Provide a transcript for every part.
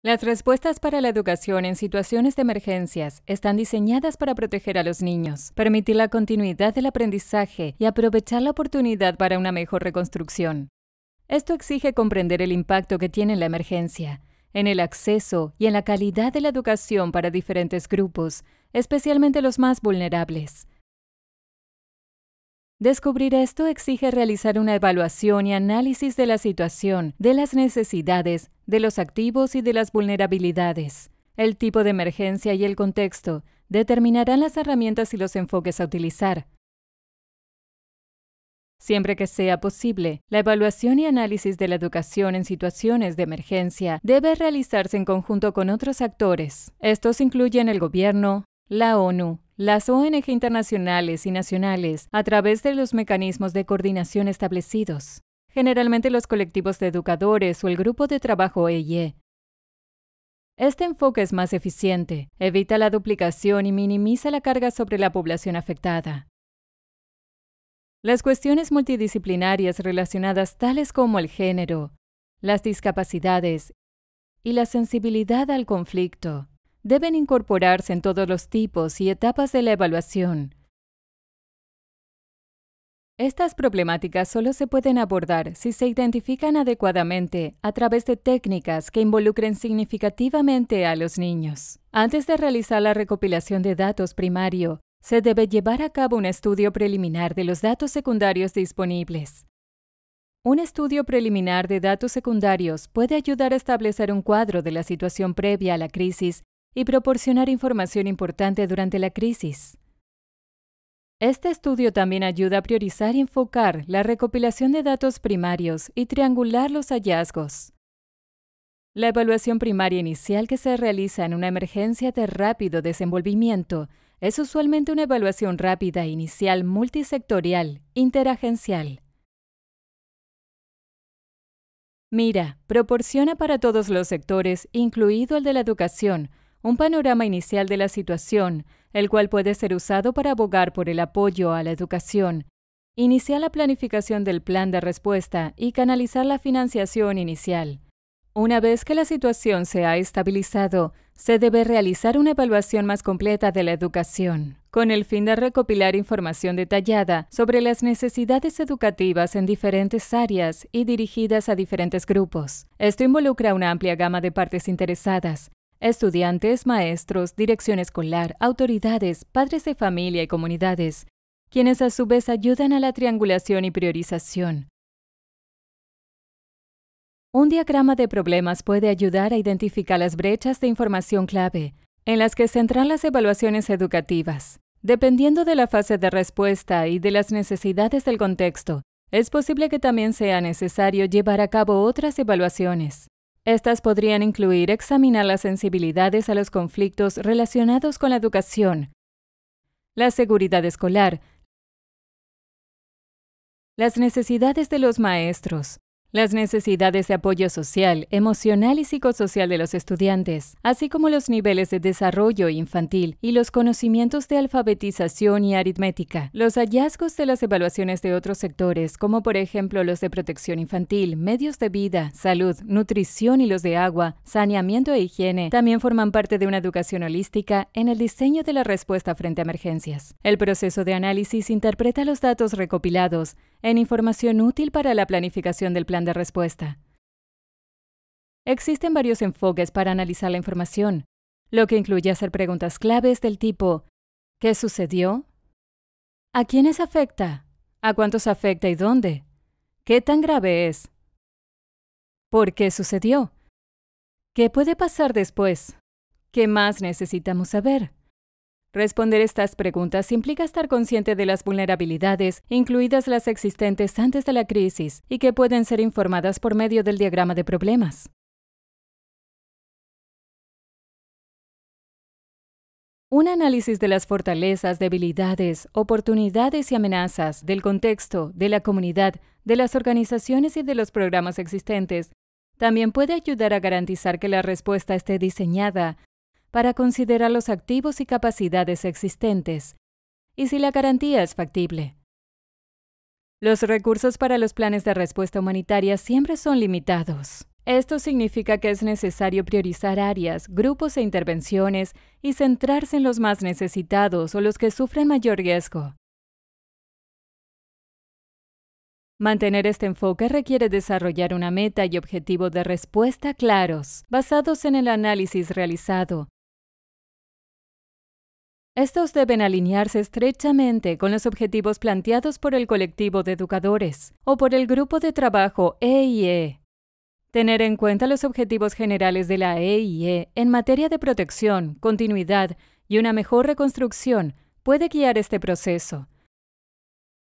Las respuestas para la educación en situaciones de emergencias están diseñadas para proteger a los niños, permitir la continuidad del aprendizaje y aprovechar la oportunidad para una mejor reconstrucción. Esto exige comprender el impacto que tiene la emergencia, en el acceso y en la calidad de la educación para diferentes grupos, especialmente los más vulnerables. Descubrir esto exige realizar una evaluación y análisis de la situación, de las necesidades, de los activos y de las vulnerabilidades. El tipo de emergencia y el contexto determinarán las herramientas y los enfoques a utilizar. Siempre que sea posible, la evaluación y análisis de la educación en situaciones de emergencia debe realizarse en conjunto con otros actores. Estos incluyen el gobierno, la ONU, las ONG internacionales y nacionales, a través de los mecanismos de coordinación establecidos, generalmente los colectivos de educadores o el grupo de trabajo EIE. Este enfoque es más eficiente, evita la duplicación y minimiza la carga sobre la población afectada. Las cuestiones multidisciplinarias relacionadas tales como el género, las discapacidades y la sensibilidad al conflicto deben incorporarse en todos los tipos y etapas de la evaluación. Estas problemáticas solo se pueden abordar si se identifican adecuadamente a través de técnicas que involucren significativamente a los niños. Antes de realizar la recopilación de datos primario, se debe llevar a cabo un estudio preliminar de los datos secundarios disponibles. Un estudio preliminar de datos secundarios puede ayudar a establecer un cuadro de la situación previa a la crisis y proporcionar información importante durante la crisis. Este estudio también ayuda a priorizar y enfocar la recopilación de datos primarios y triangular los hallazgos. La evaluación primaria inicial que se realiza en una emergencia de rápido desenvolvimiento es usualmente una evaluación rápida inicial multisectorial, interagencial. Mira, proporciona para todos los sectores, incluido el de la educación, un panorama inicial de la situación, el cual puede ser usado para abogar por el apoyo a la educación, iniciar la planificación del plan de respuesta y canalizar la financiación inicial. Una vez que la situación se ha estabilizado, se debe realizar una evaluación más completa de la educación, con el fin de recopilar información detallada sobre las necesidades educativas en diferentes áreas y dirigidas a diferentes grupos. Esto involucra una amplia gama de partes interesadas, estudiantes, maestros, dirección escolar, autoridades, padres de familia y comunidades, quienes a su vez ayudan a la triangulación y priorización. Un diagrama de problemas puede ayudar a identificar las brechas de información clave en las que se entran las evaluaciones educativas. Dependiendo de la fase de respuesta y de las necesidades del contexto, es posible que también sea necesario llevar a cabo otras evaluaciones. Estas podrían incluir examinar las sensibilidades a los conflictos relacionados con la educación, la seguridad escolar, las necesidades de los maestros, las necesidades de apoyo social, emocional y psicosocial de los estudiantes, así como los niveles de desarrollo infantil y los conocimientos de alfabetización y aritmética. Los hallazgos de las evaluaciones de otros sectores, como por ejemplo los de protección infantil, medios de vida, salud, nutrición y los de agua, saneamiento e higiene, también forman parte de una educación holística en el diseño de la respuesta frente a emergencias. El proceso de análisis interpreta los datos recopilados, en información útil para la planificación del plan de respuesta. Existen varios enfoques para analizar la información, lo que incluye hacer preguntas claves del tipo ¿qué sucedió? ¿A quiénes afecta? ¿A cuántos afecta y dónde? ¿Qué tan grave es? ¿Por qué sucedió? ¿Qué puede pasar después? ¿Qué más necesitamos saber? Responder estas preguntas implica estar consciente de las vulnerabilidades, incluidas las existentes antes de la crisis, y que pueden ser informadas por medio del diagrama de problemas. Un análisis de las fortalezas, debilidades, oportunidades y amenazas del contexto, de la comunidad, de las organizaciones y de los programas existentes también puede ayudar a garantizar que la respuesta esté diseñada para considerar los activos y capacidades existentes, y si la garantía es factible. Los recursos para los planes de respuesta humanitaria siempre son limitados. Esto significa que es necesario priorizar áreas, grupos e intervenciones y centrarse en los más necesitados o los que sufren mayor riesgo. Mantener este enfoque requiere desarrollar una meta y objetivo de respuesta claros, basados en el análisis realizado, estos deben alinearse estrechamente con los objetivos planteados por el colectivo de educadores o por el grupo de trabajo EIE. E. Tener en cuenta los objetivos generales de la EIE e en materia de protección, continuidad y una mejor reconstrucción puede guiar este proceso.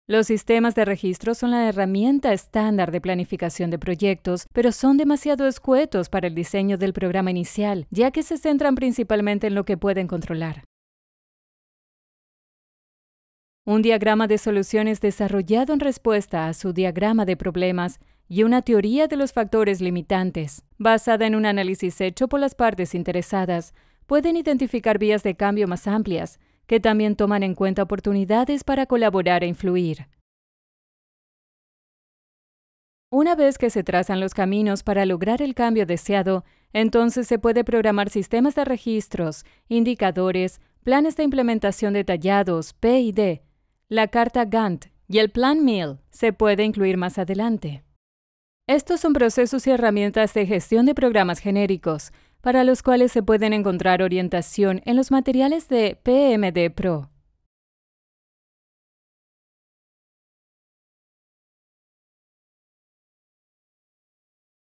Los sistemas de registro son la herramienta estándar de planificación de proyectos, pero son demasiado escuetos para el diseño del programa inicial, ya que se centran principalmente en lo que pueden controlar un diagrama de soluciones desarrollado en respuesta a su diagrama de problemas y una teoría de los factores limitantes. Basada en un análisis hecho por las partes interesadas, pueden identificar vías de cambio más amplias, que también toman en cuenta oportunidades para colaborar e influir. Una vez que se trazan los caminos para lograr el cambio deseado, entonces se puede programar sistemas de registros, indicadores, planes de implementación detallados, P la carta Gantt y el plan Mill se puede incluir más adelante. Estos son procesos y herramientas de gestión de programas genéricos, para los cuales se pueden encontrar orientación en los materiales de PMD Pro.